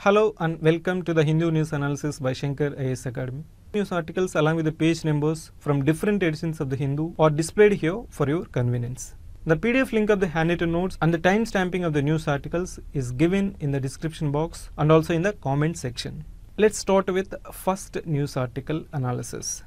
Hello and welcome to the Hindu News Analysis by Shankar AS Academy. News articles along with the page numbers from different editions of the Hindu are displayed here for your convenience. The PDF link of the handwritten notes and the time stamping of the news articles is given in the description box and also in the comment section. Let's start with first news article analysis.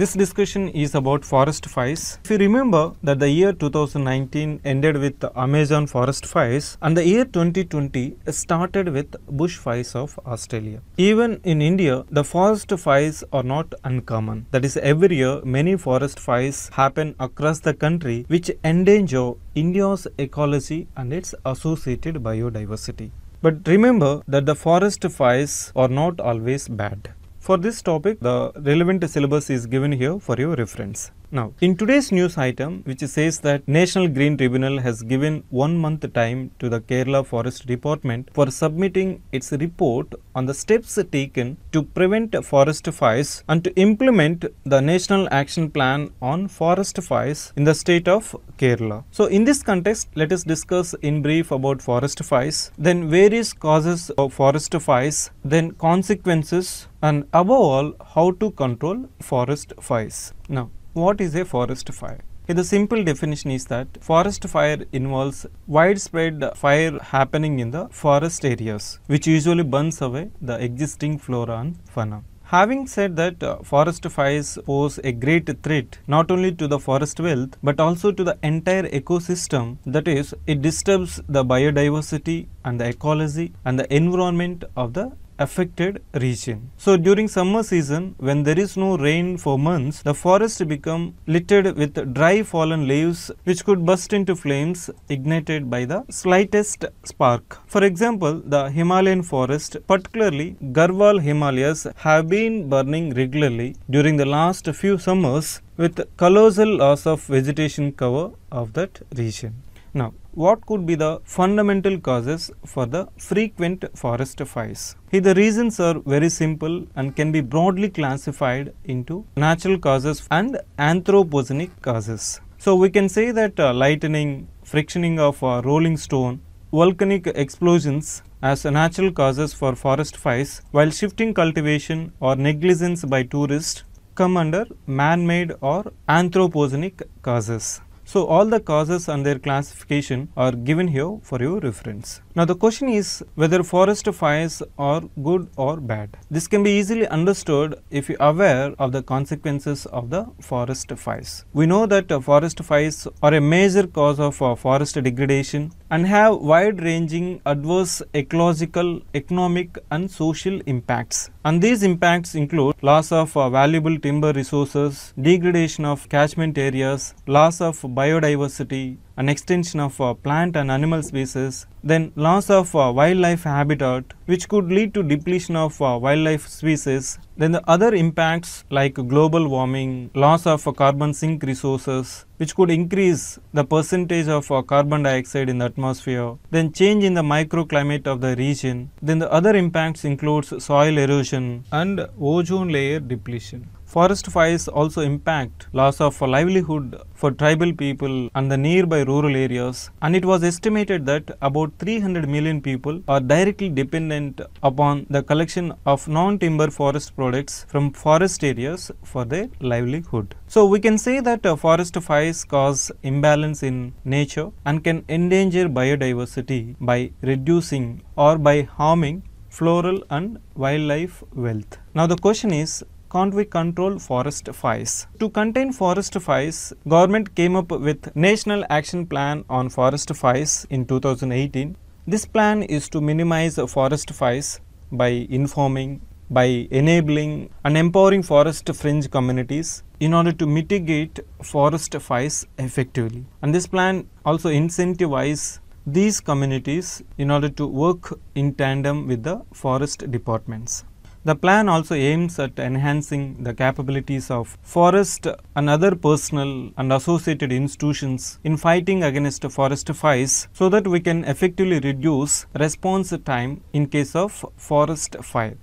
This discussion is about forest fires. If you remember that the year 2019 ended with Amazon forest fires and the year 2020 started with bush fires of Australia. Even in India, the forest fires are not uncommon. That is every year many forest fires happen across the country which endanger India's ecology and its associated biodiversity. But remember that the forest fires are not always bad. For this topic, the relevant syllabus is given here for your reference. Now, in today's news item, which says that National Green Tribunal has given one month time to the Kerala Forest Department for submitting its report on the steps taken to prevent forest fires and to implement the National Action Plan on Forest Fires in the state of Kerala. So, in this context, let us discuss in brief about forest fires, then various causes of forest fires, then consequences, and above all, how to control forest fires. Now, what is a forest fire? Okay, the simple definition is that forest fire involves widespread fire happening in the forest areas, which usually burns away the existing flora and fauna. Having said that, uh, forest fires pose a great threat not only to the forest wealth but also to the entire ecosystem. That is, it disturbs the biodiversity and the ecology and the environment of the affected region. So during summer season when there is no rain for months the forest become littered with dry fallen leaves which could burst into flames ignited by the slightest spark. For example the Himalayan forest particularly Garhwal Himalayas have been burning regularly during the last few summers with colossal loss of vegetation cover of that region. Now what could be the fundamental causes for the frequent forest fires. Here the reasons are very simple and can be broadly classified into natural causes and anthropogenic causes. So we can say that uh, lightning, frictioning of uh, rolling stone, volcanic explosions as natural causes for forest fires while shifting cultivation or negligence by tourists come under man-made or anthropogenic causes. So all the causes and their classification are given here for your reference. Now the question is whether forest fires are good or bad. This can be easily understood if you are aware of the consequences of the forest fires. We know that uh, forest fires are a major cause of uh, forest degradation and have wide-ranging adverse ecological, economic and social impacts. And these impacts include loss of uh, valuable timber resources, degradation of catchment areas, loss of biodiversity, an extension of uh, plant and animal species, then loss of uh, wildlife habitat which could lead to depletion of uh, wildlife species then the other impacts like global warming, loss of carbon sink resources, which could increase the percentage of uh, carbon dioxide in the atmosphere, then change in the microclimate of the region. Then the other impacts includes soil erosion and ozone layer depletion. Forest fires also impact loss of livelihood for tribal people and the nearby rural areas and it was estimated that about 300 million people are directly dependent upon the collection of non-timber forest products from forest areas for their livelihood. So we can say that uh, forest fires cause imbalance in nature and can endanger biodiversity by reducing or by harming floral and wildlife wealth. Now the question is can't we control forest fires? To contain forest fires, government came up with National Action Plan on Forest Fires in 2018. This plan is to minimize forest fires by informing, by enabling and empowering forest fringe communities in order to mitigate forest fires effectively. And this plan also incentivizes these communities in order to work in tandem with the forest departments. The plan also aims at enhancing the capabilities of forest and other personal and associated institutions in fighting against forest fires so that we can effectively reduce response time in case of forest fire.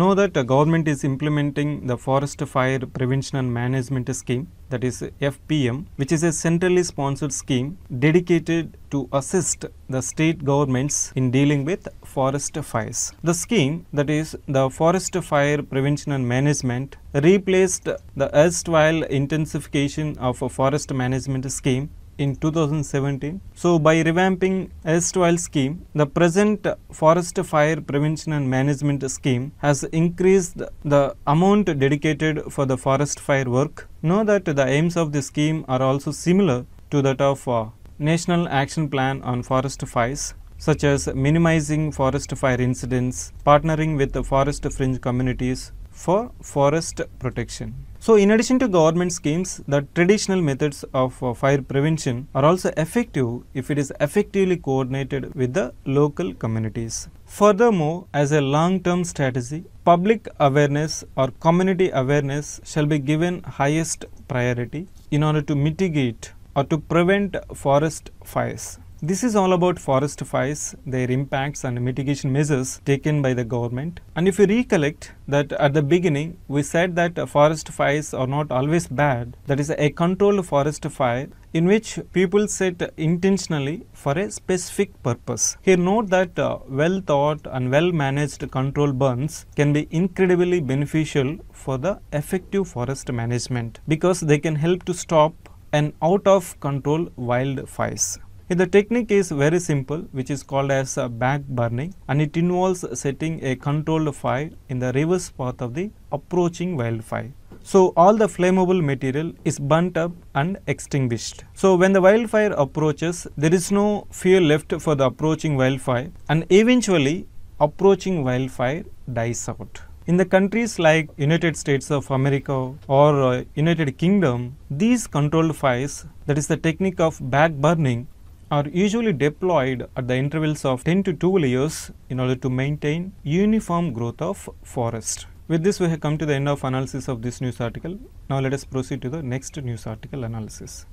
Know that the uh, government is implementing the Forest Fire Prevention and Management Scheme that is FPM which is a centrally sponsored scheme dedicated to assist the state governments in dealing with forest fires. The scheme that is the Forest Fire Prevention and Management replaced the erstwhile intensification of a forest management scheme in 2017. So by revamping erstwhile scheme, the present forest fire prevention and management scheme has increased the amount dedicated for the forest fire work. Know that the aims of the scheme are also similar to that of uh, National Action Plan on Forest Fires such as minimizing forest fire incidents, partnering with the forest fringe communities, for forest protection. So in addition to government schemes, the traditional methods of uh, fire prevention are also effective if it is effectively coordinated with the local communities. Furthermore, as a long-term strategy, public awareness or community awareness shall be given highest priority in order to mitigate or to prevent forest fires. This is all about forest fires, their impacts and mitigation measures taken by the government. And if you recollect that at the beginning, we said that forest fires are not always bad. That is a controlled forest fire in which people set intentionally for a specific purpose. Here note that uh, well thought and well managed control burns can be incredibly beneficial for the effective forest management because they can help to stop an out of control wildfires the technique is very simple which is called as back burning and it involves setting a controlled fire in the reverse path of the approaching wildfire. So all the flammable material is burnt up and extinguished. So when the wildfire approaches, there is no fuel left for the approaching wildfire and eventually approaching wildfire dies out. In the countries like United States of America or uh, United Kingdom, these controlled fires, that is the technique of back burning, are usually deployed at the intervals of 10 to 12 years in order to maintain uniform growth of forest. With this we have come to the end of analysis of this news article. Now let us proceed to the next news article analysis.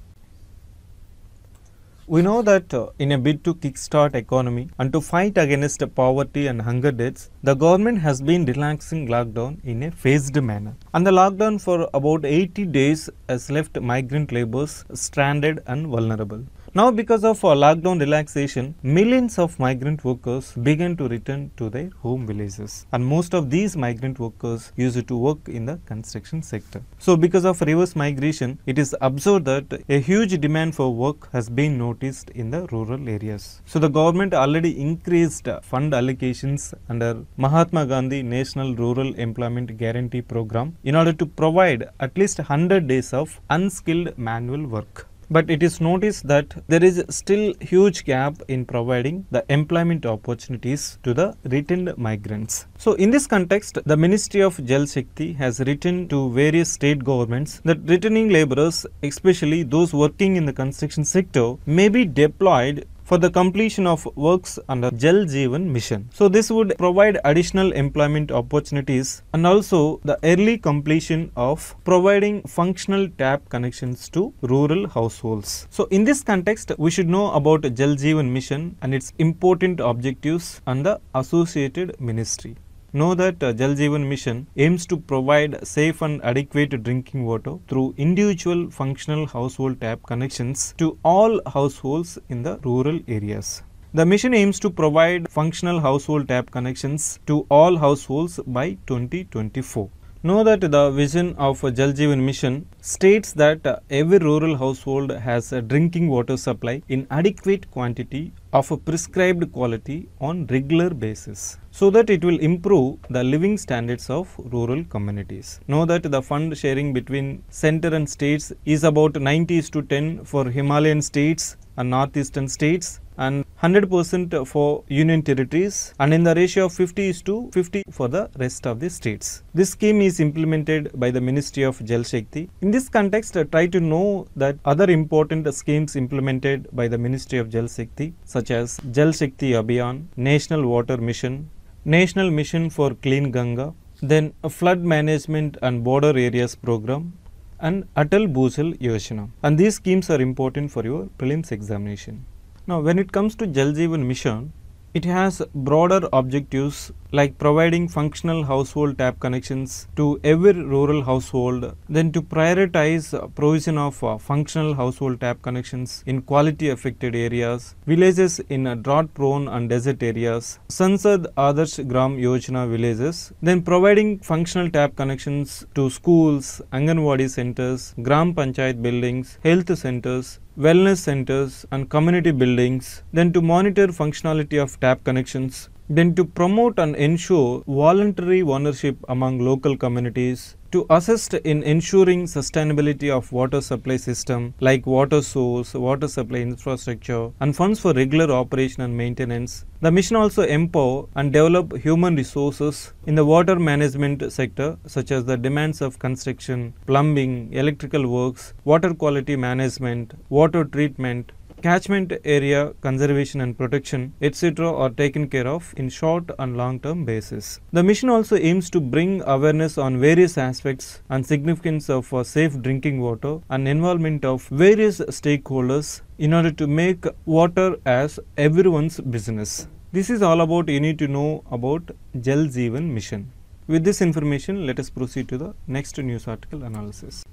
We know that uh, in a bid to kickstart economy and to fight against poverty and hunger deaths, the government has been relaxing lockdown in a phased manner. And the lockdown for about 80 days has left migrant laborers stranded and vulnerable. Now, because of lockdown relaxation, millions of migrant workers began to return to their home villages. And most of these migrant workers used to work in the construction sector. So, because of reverse migration, it is observed that a huge demand for work has been noticed in the rural areas. So, the government already increased fund allocations under Mahatma Gandhi National Rural Employment Guarantee Program in order to provide at least 100 days of unskilled manual work but it is noticed that there is still huge gap in providing the employment opportunities to the returned migrants. So in this context, the Ministry of Jal Shakti has written to various state governments that returning laborers, especially those working in the construction sector, may be deployed for the completion of works under Jal Jeevan mission. So this would provide additional employment opportunities and also the early completion of providing functional tap connections to rural households. So in this context, we should know about Jal Jeevan mission and its important objectives and the associated ministry. Know that uh, Jal Jeevan Mission aims to provide safe and adequate drinking water through individual functional household tap connections to all households in the rural areas. The mission aims to provide functional household tap connections to all households by 2024. Know that the vision of Jal Jeevan Mission states that uh, every rural household has a drinking water supply in adequate quantity of a prescribed quality on regular basis so that it will improve the living standards of rural communities. Know that the fund sharing between center and states is about 90 to 10 for Himalayan states and northeastern states and 100% for union territories and in the ratio of 50 is to 50 for the rest of the states. This scheme is implemented by the Ministry of Jal Shakti. In this context, try to know that other important schemes implemented by the Ministry of Jal Shakti such as Jal Shakti Abhiyan, National Water Mission, National Mission for Clean Ganga, then Flood Management and Border Areas Program, and Atal Bhusal Yojana. And these schemes are important for your prelims examination. Now, when it comes to Jal Jeevan Mission, it has broader objectives like providing functional household tap connections to every rural household, then to prioritize provision of uh, functional household tap connections in quality affected areas, villages in drought prone and desert areas, Sansad Adarsh Gram Yojana villages, then providing functional tap connections to schools, Anganwadi centers, Gram Panchayat buildings, health centers, wellness centers and community buildings, then to monitor functionality of tap connections, then to promote and ensure voluntary ownership among local communities, to assist in ensuring sustainability of water supply system like water source, water supply infrastructure and funds for regular operation and maintenance. The mission also empower and develop human resources in the water management sector such as the demands of construction, plumbing, electrical works, water quality management, water treatment, catchment area conservation and protection, etc. are taken care of in short and long-term basis. The mission also aims to bring awareness on various aspects and significance of uh, safe drinking water and involvement of various stakeholders in order to make water as everyone's business. This is all about you need to know about Jal Jeevan mission. With this information, let us proceed to the next news article analysis.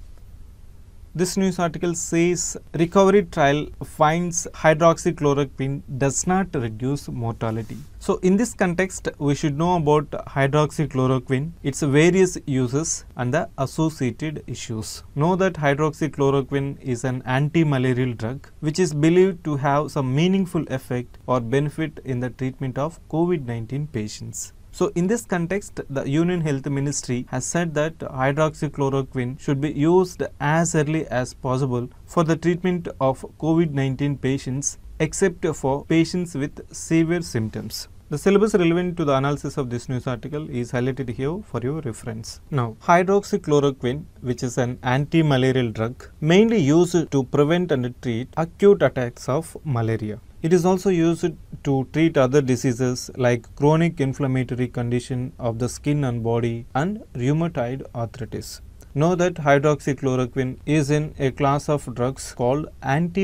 This news article says recovery trial finds hydroxychloroquine does not reduce mortality. So in this context, we should know about hydroxychloroquine, its various uses and the associated issues. Know that hydroxychloroquine is an anti-malarial drug which is believed to have some meaningful effect or benefit in the treatment of COVID-19 patients. So in this context, the Union Health Ministry has said that hydroxychloroquine should be used as early as possible for the treatment of COVID-19 patients except for patients with severe symptoms. The syllabus relevant to the analysis of this news article is highlighted here for your reference. Now, hydroxychloroquine, which is an anti-malarial drug, mainly used to prevent and treat acute attacks of malaria. It is also used to treat other diseases like chronic inflammatory condition of the skin and body and rheumatoid arthritis know that hydroxychloroquine is in a class of drugs called anti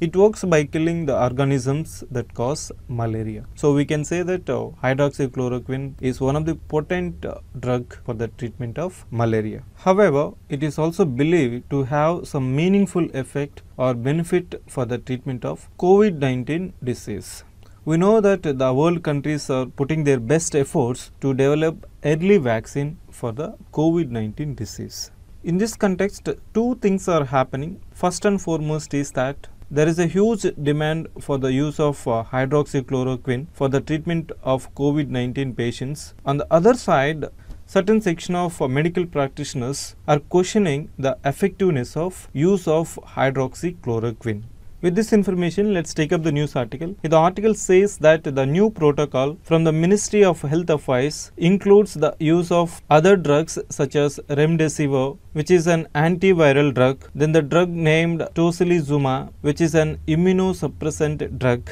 It works by killing the organisms that cause malaria. So we can say that uh, hydroxychloroquine is one of the potent uh, drug for the treatment of malaria. However, it is also believed to have some meaningful effect or benefit for the treatment of COVID-19 disease. We know that the world countries are putting their best efforts to develop early vaccine for the COVID-19 disease. In this context, two things are happening. First and foremost is that there is a huge demand for the use of uh, hydroxychloroquine for the treatment of COVID-19 patients. On the other side, certain section of uh, medical practitioners are questioning the effectiveness of use of hydroxychloroquine. With this information, let's take up the news article. The article says that the new protocol from the Ministry of Health Affairs includes the use of other drugs such as remdesivir, which is an antiviral drug, then the drug named tocilizumab, which is an immunosuppressant drug,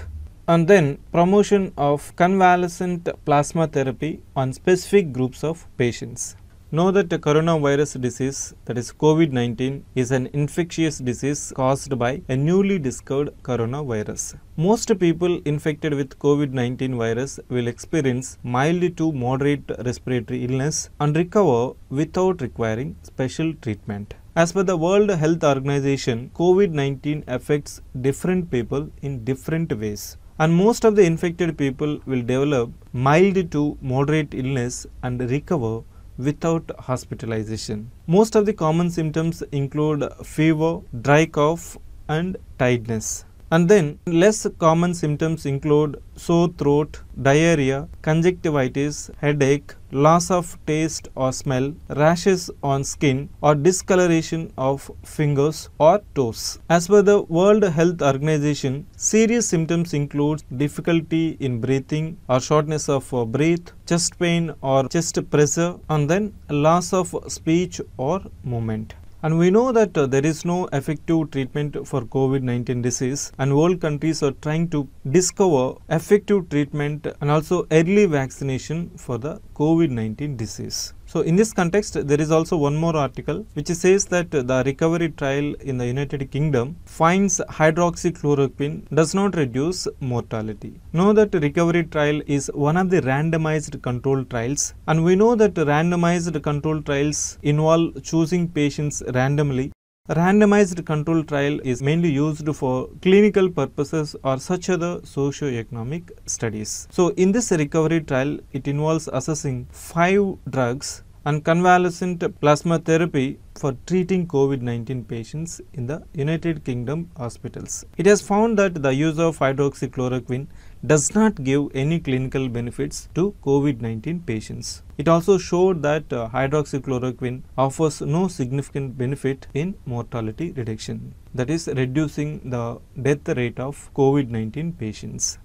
and then promotion of convalescent plasma therapy on specific groups of patients. Know that the coronavirus disease, that is COVID-19, is an infectious disease caused by a newly discovered coronavirus. Most people infected with COVID-19 virus will experience mild to moderate respiratory illness and recover without requiring special treatment. As per the World Health Organization, COVID-19 affects different people in different ways and most of the infected people will develop mild to moderate illness and recover without hospitalization. Most of the common symptoms include fever, dry cough and tiredness. And then less common symptoms include sore throat, diarrhea, conjunctivitis, headache, loss of taste or smell, rashes on skin or discoloration of fingers or toes. As per the World Health Organization, serious symptoms include difficulty in breathing or shortness of breath, chest pain or chest pressure and then loss of speech or movement. And we know that uh, there is no effective treatment for COVID-19 disease and all countries are trying to discover effective treatment and also early vaccination for the COVID-19 disease. So in this context, there is also one more article which says that the recovery trial in the United Kingdom finds hydroxychloroquine does not reduce mortality. Know that recovery trial is one of the randomized control trials and we know that randomized control trials involve choosing patients randomly Randomized control trial is mainly used for clinical purposes or such other socio-economic studies. So in this recovery trial, it involves assessing five drugs and convalescent plasma therapy for treating COVID-19 patients in the United Kingdom hospitals. It has found that the use of hydroxychloroquine does not give any clinical benefits to COVID-19 patients. It also showed that uh, hydroxychloroquine offers no significant benefit in mortality reduction, that is reducing the death rate of COVID-19 patients.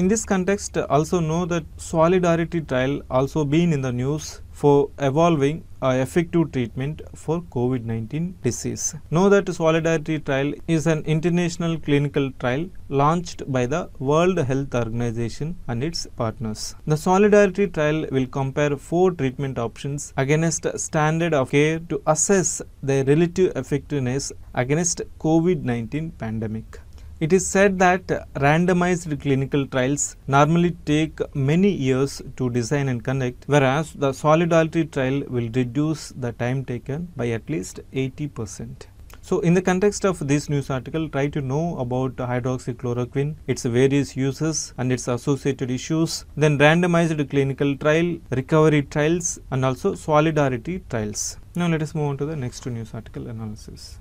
In this context, uh, also know that solidarity trial also been in the news for evolving uh, effective treatment for COVID-19 disease. Know that Solidarity Trial is an international clinical trial launched by the World Health Organization and its partners. The Solidarity Trial will compare four treatment options against standard of care to assess their relative effectiveness against COVID-19 pandemic. It is said that randomized clinical trials normally take many years to design and conduct, whereas the solidarity trial will reduce the time taken by at least 80%. So, in the context of this news article, try to know about hydroxychloroquine, its various uses and its associated issues, then randomized clinical trial, recovery trials and also solidarity trials. Now, let us move on to the next news article analysis.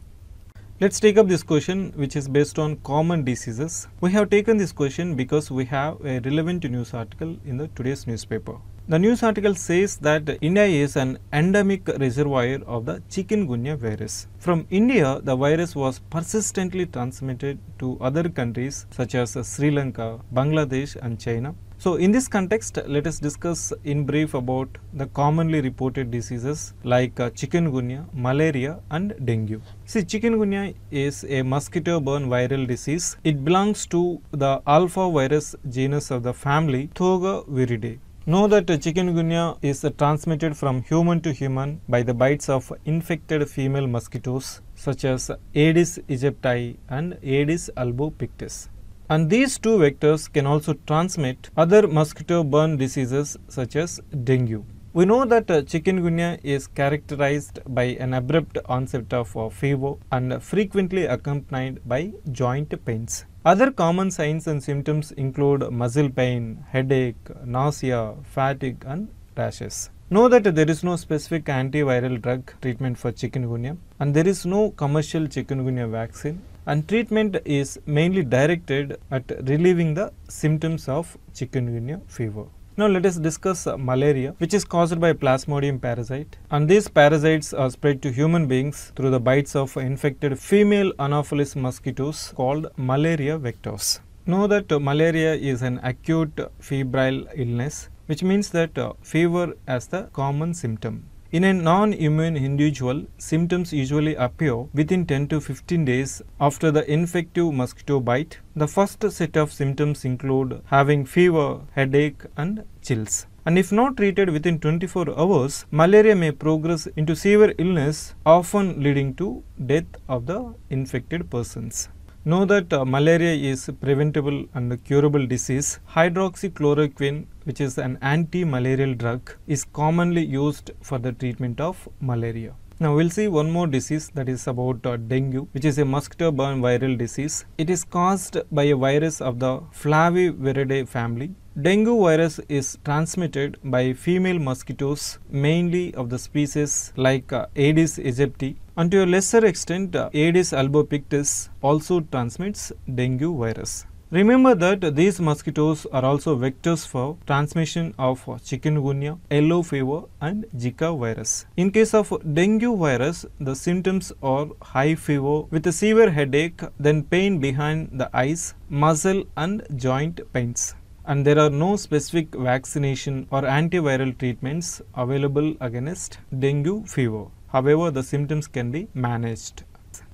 Let's take up this question which is based on common diseases. We have taken this question because we have a relevant news article in the today's newspaper. The news article says that India is an endemic reservoir of the chikungunya virus. From India, the virus was persistently transmitted to other countries such as Sri Lanka, Bangladesh and China. So, in this context, let us discuss in brief about the commonly reported diseases like uh, chikungunya, malaria and dengue. See, chikungunya is a mosquito borne viral disease. It belongs to the alpha virus genus of the family Togaviridae. Know that chikungunya is uh, transmitted from human to human by the bites of infected female mosquitoes such as Aedes aegypti and Aedes albopictus. And these two vectors can also transmit other mosquito borne diseases such as dengue. We know that uh, chikungunya is characterized by an abrupt onset of uh, fever and frequently accompanied by joint pains. Other common signs and symptoms include muscle pain, headache, nausea, fatigue and rashes. Know that there is no specific antiviral drug treatment for chikungunya and there is no commercial chikungunya vaccine and treatment is mainly directed at relieving the symptoms of chikungunya fever. Now let us discuss uh, malaria which is caused by plasmodium parasite and these parasites are spread to human beings through the bites of infected female anopheles mosquitoes called malaria vectors. Know that uh, malaria is an acute febrile illness which means that uh, fever as the common symptom. In a non-immune individual, symptoms usually appear within 10 to 15 days after the infective mosquito bite. The first set of symptoms include having fever, headache and chills. And if not treated within 24 hours, malaria may progress into severe illness, often leading to death of the infected persons. Know that uh, malaria is preventable and curable disease. Hydroxychloroquine which is an anti-malarial drug, is commonly used for the treatment of malaria. Now we'll see one more disease that is about uh, dengue which is a mosquito borne viral disease. It is caused by a virus of the Flaviviridae family. Dengue virus is transmitted by female mosquitoes mainly of the species like uh, Aedes aegypti and to a lesser extent uh, Aedes albopictus also transmits dengue virus. Remember that these mosquitoes are also vectors for transmission of chikungunya, yellow fever and Zika virus. In case of dengue virus, the symptoms are high fever with a severe headache, then pain behind the eyes, muscle and joint pains and there are no specific vaccination or antiviral treatments available against dengue fever. However, the symptoms can be managed.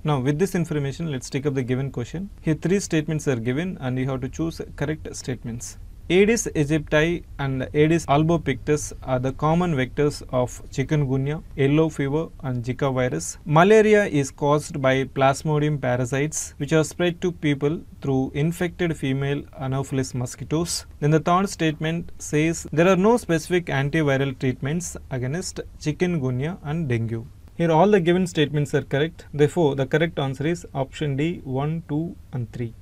Now with this information let's take up the given question. Here three statements are given and you have to choose correct statements. Aedes aegypti and Aedes albopictus are the common vectors of chikungunya, yellow fever and Zika virus. Malaria is caused by plasmodium parasites which are spread to people through infected female anopheles mosquitoes. Then the third statement says there are no specific antiviral treatments against chikungunya and dengue. Here all the given statements are correct. Therefore, the correct answer is option D 1, 2 and 3.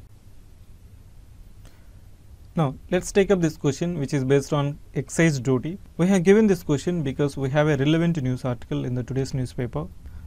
Now, let's take up this question which is based on excise duty. We have given this question because we have a relevant news article in the today's newspaper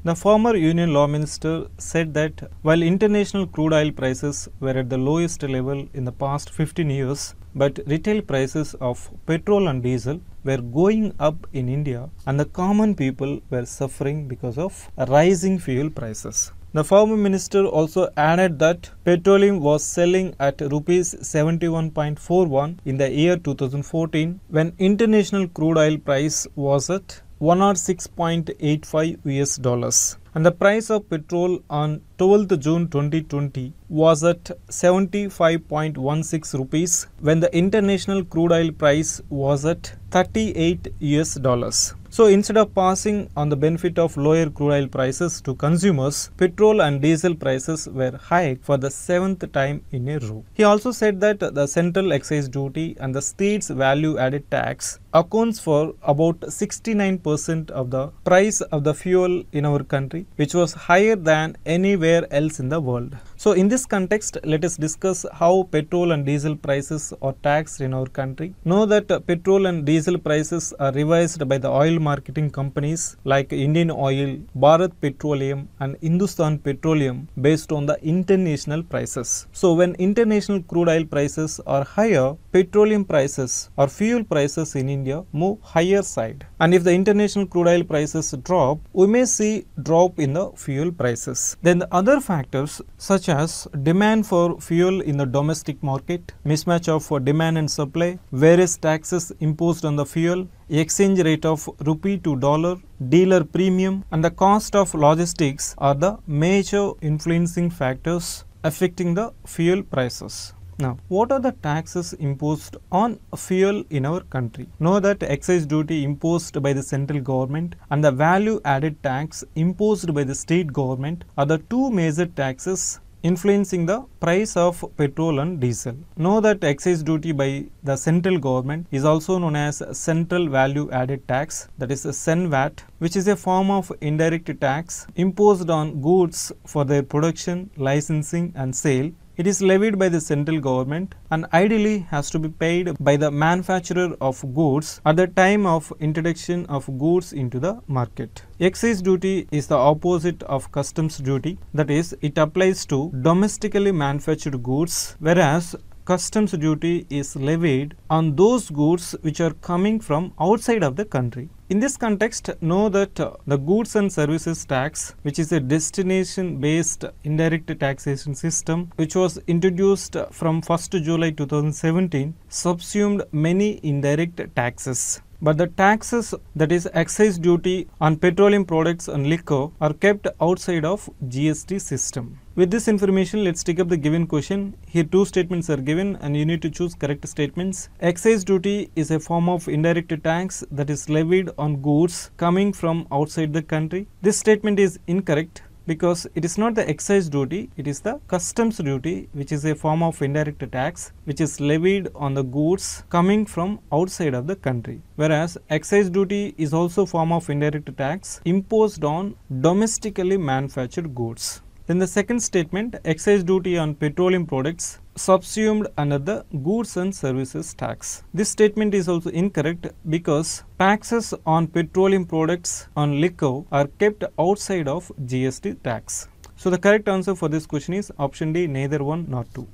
the former Union Law Minister said that while international crude oil prices were at the lowest level in the past 15 years, but retail prices of petrol and diesel were going up in India and the common people were suffering because of rising fuel prices. The former minister also added that petroleum was selling at rupees 71.41 in the year 2014 when international crude oil price was at 106.85 US dollars and the price of petrol on 12th June 2020 was at 75.16 rupees when the international crude oil price was at 38 US dollars. So instead of passing on the benefit of lower crude oil prices to consumers, petrol and diesel prices were high for the seventh time in a row. He also said that the central excise duty and the state's value added tax accounts for about 69% of the price of the fuel in our country, which was higher than anywhere anywhere else in the world. So in this context, let us discuss how petrol and diesel prices are taxed in our country. Know that petrol and diesel prices are revised by the oil marketing companies like Indian Oil, Bharat Petroleum and Hindustan Petroleum based on the international prices. So when international crude oil prices are higher, petroleum prices or fuel prices in India move higher side. And if the international crude oil prices drop, we may see drop in the fuel prices. Then the other factors such as demand for fuel in the domestic market, mismatch of demand and supply, various taxes imposed on the fuel, exchange rate of rupee to dollar, dealer premium and the cost of logistics are the major influencing factors affecting the fuel prices. Now, what are the taxes imposed on fuel in our country? Know that excise duty imposed by the central government and the value added tax imposed by the state government are the two major taxes influencing the price of petrol and diesel. Know that excise duty by the central government is also known as central value added tax that is CENVAT which is a form of indirect tax imposed on goods for their production, licensing and sale it is levied by the central government and ideally has to be paid by the manufacturer of goods at the time of introduction of goods into the market. Excise duty is the opposite of customs duty that is it applies to domestically manufactured goods whereas customs duty is levied on those goods which are coming from outside of the country. In this context, know that uh, the goods and services tax, which is a destination based indirect taxation system, which was introduced uh, from 1st July 2017, subsumed many indirect taxes but the taxes, that is excise duty on petroleum products and liquor are kept outside of GST system. With this information, let's take up the given question. Here two statements are given and you need to choose correct statements. Excise duty is a form of indirect tax that is levied on goods coming from outside the country. This statement is incorrect because it is not the excise duty, it is the customs duty which is a form of indirect tax which is levied on the goods coming from outside of the country. Whereas excise duty is also form of indirect tax imposed on domestically manufactured goods. Then the second statement excise duty on petroleum products subsumed under the goods and services tax. This statement is also incorrect because taxes on petroleum products on liquor are kept outside of GST tax. So the correct answer for this question is option D neither one nor two.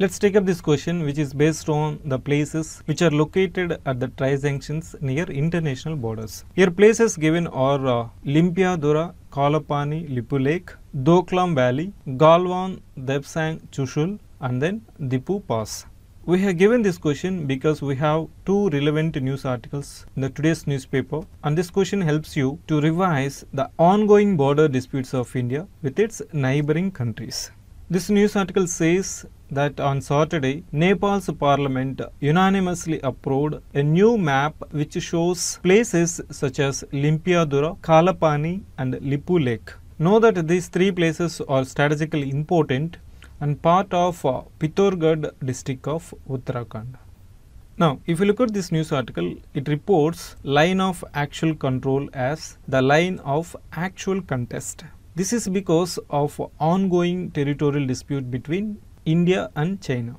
Let's take up this question which is based on the places which are located at the tri sanctions near international borders. Here places given are uh, Limpia Dura, Kalapani, Lipu Lake, Doklam Valley, Galwan, Debsang, Chushul and then Dipu Pass. We have given this question because we have two relevant news articles in the today's newspaper and this question helps you to revise the ongoing border disputes of India with its neighboring countries. This news article says that on Saturday, Nepal's parliament unanimously approved a new map which shows places such as Limpiadura, Kalapani and Lipu Lake Know that these three places are strategically important and part of uh, district of Uttarakhand. Now, if you look at this news article, it reports line of actual control as the line of actual contest. This is because of ongoing territorial dispute between India and China.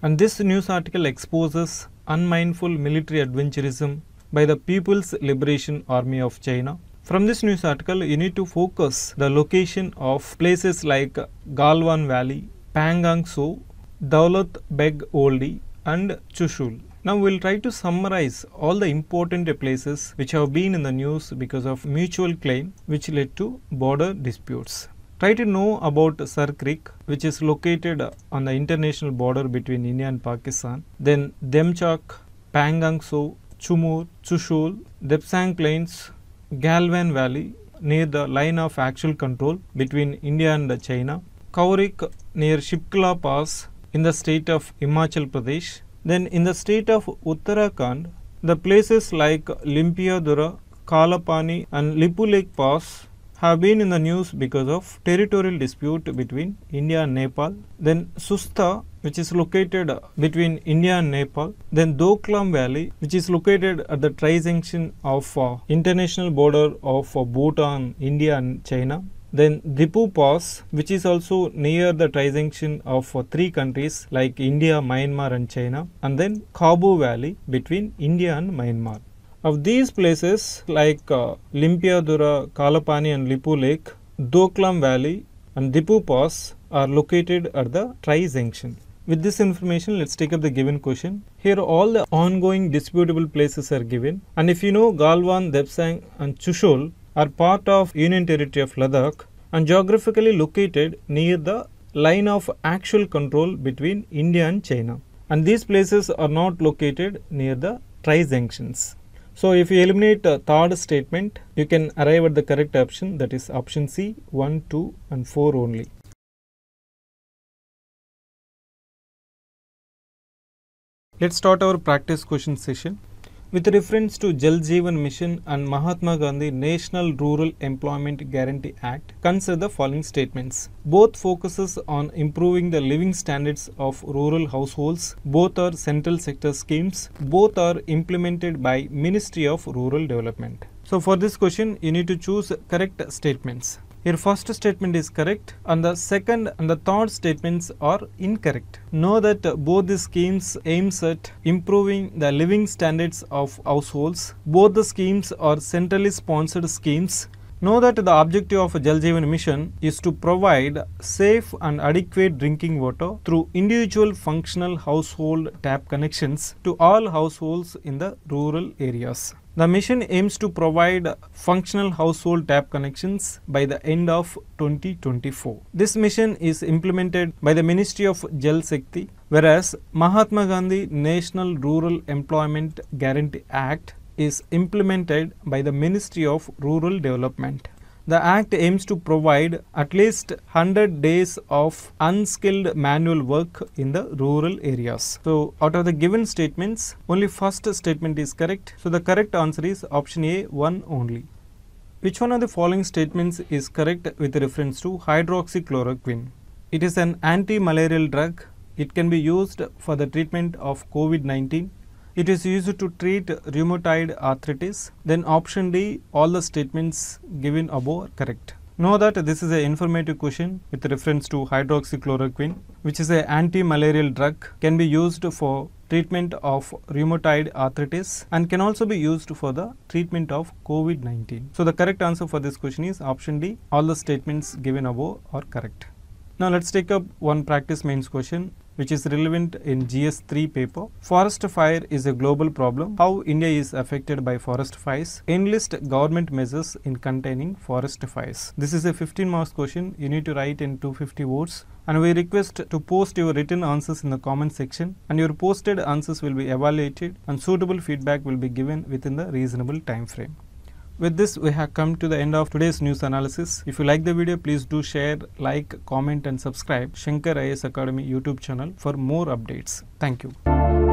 And this news article exposes unmindful military adventurism by the People's Liberation Army of China from this news article, you need to focus the location of places like Galwan Valley, Pangang So, Daulat Beg Oldi and Chushul. Now we'll try to summarize all the important places which have been in the news because of mutual claim which led to border disputes. Try to know about Sir Creek which is located on the international border between India and Pakistan. Then Demchak, Pangangso, Chumur, Chushul, Depsang Plains, Galvan Valley near the line of actual control between India and China, Kaurik near Shipkla Pass in the state of Himachal Pradesh. Then in the state of Uttarakhand, the places like Limpiadura, Kalapani and Lipu Lake Pass have been in the news because of territorial dispute between India and Nepal. Then Susta which is located between India and Nepal, then Doklam Valley, which is located at the trijection of uh, international border of uh, Bhutan, India and China, then Dipu Pass, which is also near the trijection of uh, three countries like India, Myanmar and China, and then Kabu Valley between India and Myanmar. Of these places like uh, Limpiadura, Kalapani and Lipu Lake, Doklam Valley and Dipu Pass are located at the trijection. With this information, let's take up the given question. Here all the ongoing disputable places are given and if you know Galwan, Debsang and Chushul are part of Union Territory of Ladakh and geographically located near the line of actual control between India and China and these places are not located near the tri-junctions. So if you eliminate the third statement, you can arrive at the correct option that is option C, 1, 2 and 4 only. Let's start our practice question session. With reference to Jal Jeevan Mission and Mahatma Gandhi National Rural Employment Guarantee Act, consider the following statements. Both focuses on improving the living standards of rural households. Both are central sector schemes. Both are implemented by Ministry of Rural Development. So for this question, you need to choose correct statements. Your first statement is correct and the second and the third statements are incorrect. Know that both the schemes aims at improving the living standards of households. Both the schemes are centrally sponsored schemes Know that the objective of Jal Jeevan Mission is to provide safe and adequate drinking water through individual functional household tap connections to all households in the rural areas. The mission aims to provide functional household tap connections by the end of 2024. This mission is implemented by the Ministry of Jal Sekti, whereas Mahatma Gandhi National Rural Employment Guarantee Act is implemented by the Ministry of Rural Development. The Act aims to provide at least 100 days of unskilled manual work in the rural areas. So, out of the given statements, only first statement is correct. So, the correct answer is option A, 1 only. Which one of the following statements is correct with reference to hydroxychloroquine? It is an anti-malarial drug. It can be used for the treatment of COVID-19. It is used to treat rheumatoid arthritis. Then option D, all the statements given above are correct. Know that this is an informative question with reference to hydroxychloroquine, which is an anti-malarial drug, can be used for treatment of rheumatoid arthritis and can also be used for the treatment of COVID-19. So the correct answer for this question is option D. All the statements given above are correct. Now let us take up one practice mains question which is relevant in GS3 paper. Forest fire is a global problem. How India is affected by forest fires? Enlist government measures in containing forest fires. This is a 15 marks question. You need to write in 250 words. And we request to post your written answers in the comment section and your posted answers will be evaluated and suitable feedback will be given within the reasonable time frame. With this, we have come to the end of today's news analysis. If you like the video, please do share, like, comment and subscribe Shankar IS Academy YouTube channel for more updates. Thank you.